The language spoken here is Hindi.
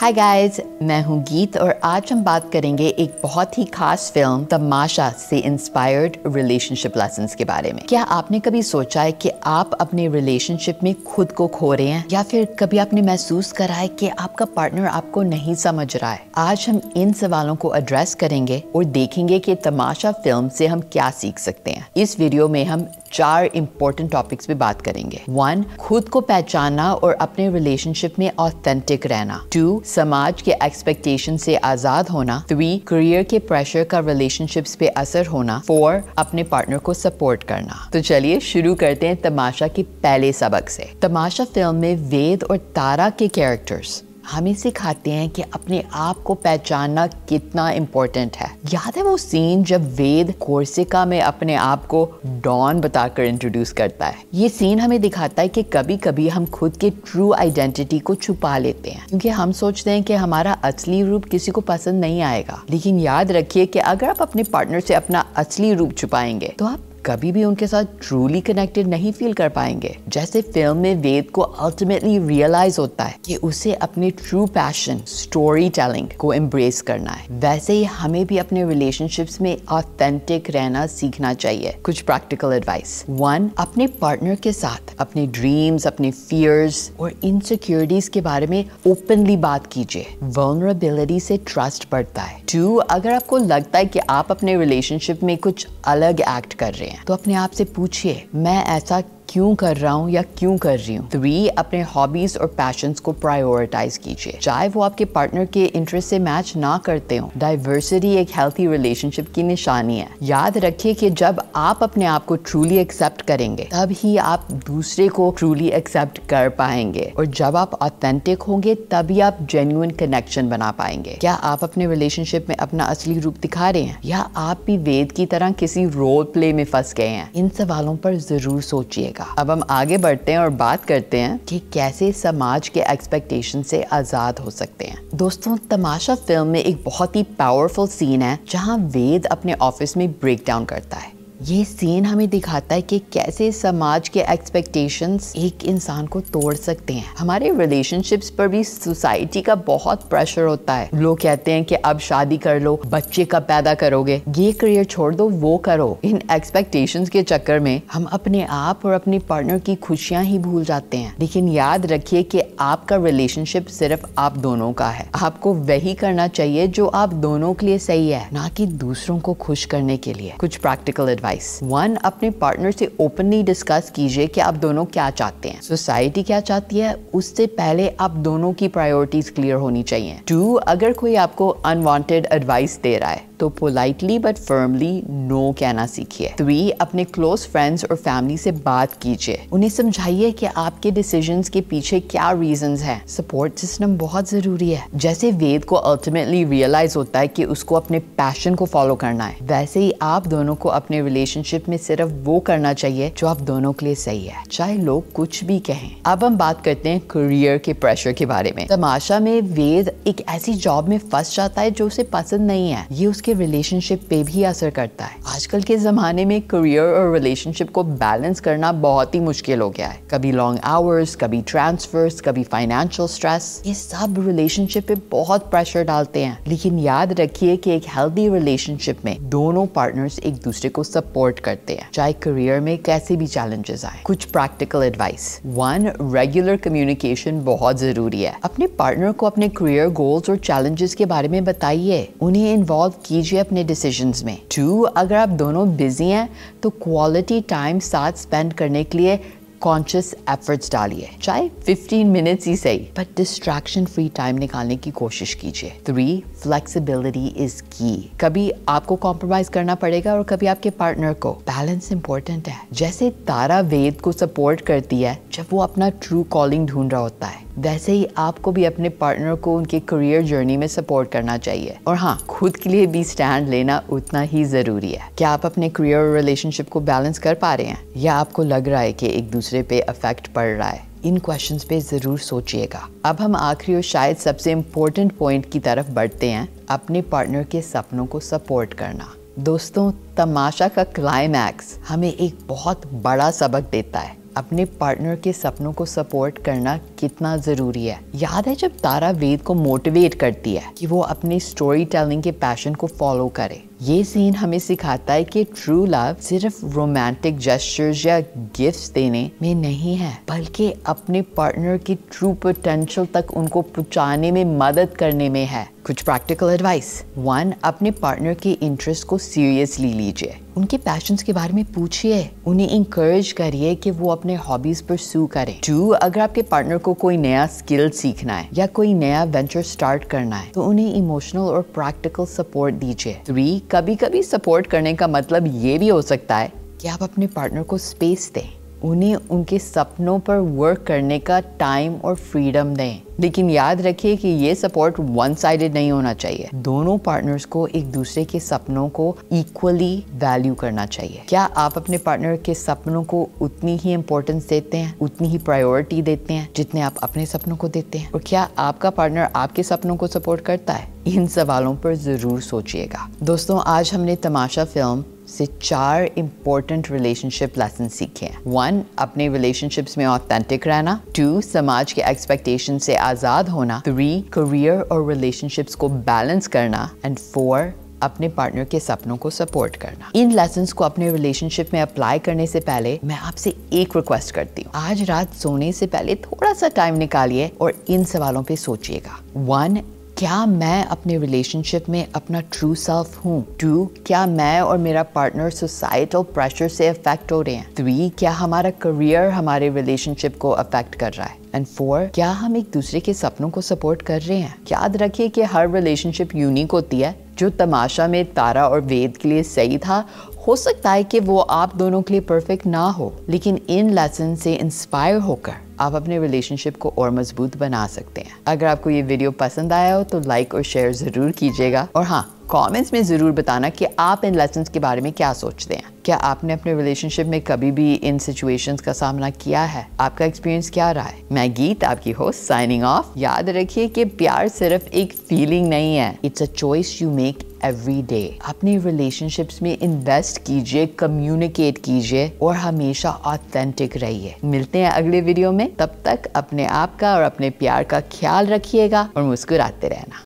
हाय गाइस मैं हूं गीत और आज हम बात करेंगे एक बहुत ही खास फिल्म तमाशा से इंस्पायर्ड रिलेशनशिप लेसन के बारे में क्या आपने कभी सोचा है कि आप अपने रिलेशनशिप में खुद को खो रहे हैं या फिर कभी आपने महसूस करा है कि आपका पार्टनर आपको नहीं समझ रहा है आज हम इन सवालों को एड्रेस करेंगे और देखेंगे की तमाशा फिल्म से हम क्या सीख सकते हैं इस वीडियो में हम चार इम्पोर्टेंट टॉपिक्स पे बात करेंगे वन खुद को पहचानना और अपने रिलेशनशिप में ऑथेंटिक रहना टू समाज के एक्सपेक्टेशन से आज़ाद होना थ्री करियर के प्रेशर का रिलेशनशिप्स पे असर होना फोर अपने पार्टनर को सपोर्ट करना तो चलिए शुरू करते हैं तमाशा के पहले सबक से तमाशा फिल्म में वेद और तारा के कैरेक्टर्स हमें सिखाते हैं कि अपने आप को पहचानना कितना इम्पोर्टेंट है याद है वो सीन जब वेद कोर्सिका में अपने आप को डॉन बताकर इंट्रोड्यूस करता है ये सीन हमें दिखाता है कि कभी कभी हम खुद के ट्रू आइडेंटिटी को छुपा लेते हैं क्योंकि हम सोचते हैं कि हमारा असली रूप किसी को पसंद नहीं आएगा लेकिन याद रखिए कि अगर आप अपने पार्टनर से अपना असली रूप छुपाएंगे तो आप कभी भी उनके साथ ट्रूली कनेक्टेड नहीं फील कर पाएंगे जैसे फिल्म में वेद को अल्टीमेटली रियलाइज होता है कि उसे अपने ट्रू पैशन स्टोरी टेलिंग को एम्ब्रेस करना है वैसे ही हमें भी अपने रिलेशनशिप्स में ऑथेंटिक रहना सीखना चाहिए कुछ प्रैक्टिकल एडवाइस वन अपने पार्टनर के साथ अपने ड्रीम्स अपने फियर्स और इनसिक्योरिटीज के बारे में ओपनली बात कीजिए वर्नरेबिलिटी से ट्रस्ट बढ़ता है टू अगर आपको लगता है कि आप अपने रिलेशनशिप में कुछ अलग एक्ट कर रहे हैं हैं तो अपने आप से पूछिए मैं ऐसा क्यों कर रहा हूँ या क्यों कर रही हूँ थ्री अपने हॉबीज और पैशन को प्रायोरिटाइज कीजिए चाहे वो आपके पार्टनर के इंटरेस्ट से मैच ना करते हो डाइवर्सिटी एक हेल्थी रिलेशनशिप की निशानी है याद रखिए कि जब आप अपने आप को ट्रूली एक्सेप्ट करेंगे तब ही आप दूसरे को ट्रूली एक्सेप्ट कर पाएंगे और जब आप ऑथेंटिक होंगे तभी आप जेन्यून कनेक्शन बना पाएंगे क्या आप अपने रिलेशनशिप में अपना असली रूप दिखा रहे हैं या आप भी वेद की तरह किसी रोल प्ले में फंस गए हैं इन सवालों पर जरूर सोचिएगा जाएगा अब हम आगे बढ़ते हैं और बात करते हैं कि कैसे समाज के एक्सपेक्टेशन से आज़ाद हो सकते हैं दोस्तों तमाशा फिल्म में एक बहुत ही पावरफुल सीन है जहाँ वेद अपने ऑफिस में ब्रेक डाउन करता है ये सीन हमें दिखाता है कि कैसे समाज के एक्सपेक्टेशंस एक इंसान को तोड़ सकते हैं हमारे रिलेशनशिप्स पर भी सोसाइटी का बहुत प्रेशर होता है लोग कहते हैं कि अब शादी कर लो बच्चे कब पैदा करोगे ये करियर छोड़ दो वो करो इन एक्सपेक्टेशंस के चक्कर में हम अपने आप और अपने पार्टनर की खुशियाँ ही भूल जाते हैं लेकिन याद रखिए कि आपका रिलेशनशिप सिर्फ आप दोनों का है आपको वही करना चाहिए जो आप दोनों के लिए सही है ना कि दूसरों को खुश करने के लिए कुछ प्रैक्टिकल एडवाइस एडवाइस वन अपने पार्टनर से ओपनली डिस्कस कीजिए कि आप दोनों क्या चाहते हैं सोसाइटी क्या चाहती है उससे पहले आप दोनों की प्रायोरिटीज क्लियर होनी चाहिए टू अगर कोई आपको अनवांटेड एडवाइस दे रहा है तो पोलाइटली बट फर्मली नो कहना सीखिए थ्री अपने क्लोज फ्रेंड्स और फैमिली से बात कीजिए उन्हें समझाइए कि आपके डिसीजन के पीछे क्या रीजन है सपोर्ट सिस्टम बहुत जरूरी है जैसे वेद को अल्टीमेटली रियलाइज होता है कि उसको अपने पैशन को फॉलो करना है वैसे ही आप दोनों को अपने रिलेशनशिप में सिर्फ वो करना चाहिए जो आप दोनों के लिए सही है चाहे लोग कुछ भी कहें अब हम बात करते हैं करियर के प्रेशर के बारे में तमाशा में वेद एक ऐसी जॉब में फंस जाता है जो उसे पसंद नहीं है ये उसके आपके रिलेशनशिप पे भी असर करता है आजकल के ज़माने में करियर और रिलेशनशिप को बैलेंस करना बहुत ही मुश्किल हो गया है कभी लॉन्ग आवर्स कभी ट्रांसफर्स कभी फाइनेंशियल स्ट्रेस ये सब रिलेशनशिप पे बहुत प्रेशर डालते हैं लेकिन याद रखिए कि एक हेल्दी रिलेशनशिप में दोनों पार्टनर्स एक दूसरे को सपोर्ट करते हैं चाहे करियर में कैसे भी चैलेंजेस आए कुछ practical advice one regular communication बहुत ज़रूरी है अपने पार्टनर को अपने करियर गोल्स और चैलेंजेस के बारे में बताइए उन्हें इन्वॉल्व की कीजिए अपने डिसीजंस में टू अगर आप दोनों बिजी हैं तो क्वालिटी टाइम साथ स्पेंड करने के लिए कॉन्शियस एफर्ट्स डालिए चाहे 15 मिनट्स ही सही बट डिस्ट्रैक्शन फ्री टाइम निकालने की कोशिश कीजिए थ्री फ्लेक्सिबिलिटी इज की कभी आपको कॉम्प्रोमाइज करना पड़ेगा और कभी आपके पार्टनर को बैलेंस इंपॉर्टेंट है जैसे तारा वेद को सपोर्ट करती है जब वो अपना ट्रू कॉलिंग ढूंढ रहा होता है वैसे ही आपको भी अपने पार्टनर को उनके करियर जर्नी में सपोर्ट करना चाहिए और हाँ खुद के लिए भी स्टैंड लेना उतना ही ज़रूरी है क्या आप अपने करियर और रिलेशनशिप को बैलेंस कर पा रहे हैं या आपको लग रहा है कि एक दूसरे पे अफेक्ट पड़ रहा है इन क्वेश्चंस पे ज़रूर सोचिएगा अब हम आखिरी और शायद सबसे इम्पोर्टेंट पॉइंट की तरफ बढ़ते हैं अपने पार्टनर के सपनों को सपोर्ट करना दोस्तों तमाशा का क्लाइमैक्स हमें एक बहुत बड़ा सबक देता है अपने पार्टनर के सपनों को सपोर्ट करना कितना ज़रूरी है याद है जब तारा वेद को मोटिवेट करती है कि वो अपने स्टोरी टेलिंग के पैशन को फॉलो करे ये सीन हमें सिखाता है कि ट्रू लव सिर्फ रोमांटिक जेस्टर्स या गिफ्ट्स देने में नहीं है बल्कि अपने पार्टनर की ट्रू पोटेंशियल तक उनको पहुंचाने में मदद करने में है कुछ प्रैक्टिकल एडवाइस वन अपने पार्टनर के इंटरेस्ट को सीरियसली लीजिए उनके पैशन के बारे में पूछिए उन्हें इंकरेज करिए कि वो अपने हॉबीज पर सू करे टू अगर आपके पार्टनर को कोई नया स्किल सीखना है या कोई नया वेंचर स्टार्ट करना है तो उन्हें इमोशनल और प्रैक्टिकल सपोर्ट दीजिए थ्री कभी कभी सपोर्ट करने का मतलब ये भी हो सकता है कि आप अपने पार्टनर को स्पेस दें उन्हें उनके सपनों पर वर्क करने का टाइम और फ्रीडम दें लेकिन याद रखिए कि ये सपोर्ट वन साइडेड नहीं होना चाहिए दोनों पार्टनर्स को एक दूसरे के सपनों को इक्वली वैल्यू करना चाहिए क्या आप अपने पार्टनर के सपनों को उतनी ही इम्पोर्टेंस देते हैं उतनी ही प्रायोरिटी देते हैं जितने आप अपने सपनों को देते हैं और क्या आपका पार्टनर आपके सपनों को सपोर्ट करता है इन सवालों पर ज़रूर सोचिएगा दोस्तों आज हमने तमाशा फिल्म से चार इम्पोर्टेंट रिलेशनशिप लेसन सीखे हैं वन अपने रिलेशनशिप्स में ऑथेंटिक रहना टू समाज के एक्सपेक्टेशन से आज़ाद होना थ्री करियर और रिलेशनशिप्स को बैलेंस करना एंड फोर अपने पार्टनर के सपनों को सपोर्ट करना इन लेसन को अपने रिलेशनशिप में अप्लाई करने से पहले मैं आपसे एक रिक्वेस्ट करती हूँ आज रात सोने से पहले थोड़ा सा टाइम निकालिए और इन सवालों पे सोचिएगा वन क्या मैं अपने रिलेशनशिप में अपना ट्रू सेल्फ हूँ टू क्या मैं और मेरा पार्टनर सोसाइटल प्रेशर से अफेक्ट हो रहे हैं थ्री क्या हमारा करियर हमारे रिलेशनशिप को अफेक्ट कर रहा है एंड फोर क्या हम एक दूसरे के सपनों को सपोर्ट कर रहे हैं याद रखिए कि हर रिलेशनशिप यूनिक होती है जो तमाशा में तारा और वेद के लिए सही था हो सकता है कि वो आप दोनों के लिए परफेक्ट ना हो लेकिन इन लेसन से इंस्पायर होकर आप अपने रिलेशनशिप को और मजबूत बना सकते हैं अगर आपको ये वीडियो पसंद आया हो तो लाइक और शेयर ज़रूर कीजिएगा और हाँ कमेंट्स में ज़रूर बताना कि आप इन लेसन के बारे में क्या सोचते हैं क्या आपने अपने रिलेशनशिप में कभी भी इन सिचुएशंस का सामना किया है आपका एक्सपीरियंस क्या रहा है मैं गीत आपकी होस्ट साइनिंग ऑफ याद रखिए कि प्यार सिर्फ एक फीलिंग नहीं है it's a choice you make every day अपने रिलेशनशिप्स में इन्वेस्ट कीजिए कम्युनिकेट कीजिए और हमेशा ऑथेंटिक रहिए मिलते हैं अगले वीडियो में तब तक अपने आप का और अपने प्यार का ख्याल रखिएगा और मुस्कुराते रहना